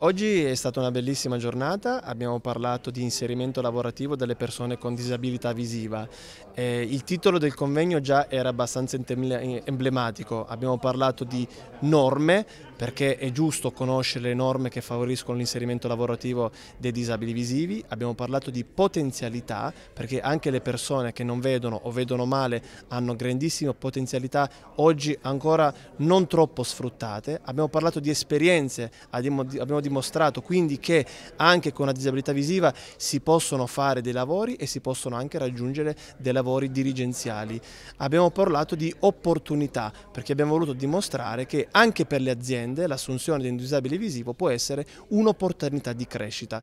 Oggi è stata una bellissima giornata, abbiamo parlato di inserimento lavorativo delle persone con disabilità visiva. Eh, il titolo del convegno già era abbastanza emblematico, abbiamo parlato di norme perché è giusto conoscere le norme che favoriscono l'inserimento lavorativo dei disabili visivi, abbiamo parlato di potenzialità perché anche le persone che non vedono o vedono male hanno grandissime potenzialità oggi ancora non troppo sfruttate, abbiamo parlato di esperienze, abbiamo dimostrato quindi che anche con una disabilità visiva si possono fare dei lavori e si possono anche raggiungere dei lavori dirigenziali. Abbiamo parlato di opportunità perché abbiamo voluto dimostrare che anche per le aziende aziende l'assunzione di un disabile visivo può essere un'opportunità di crescita.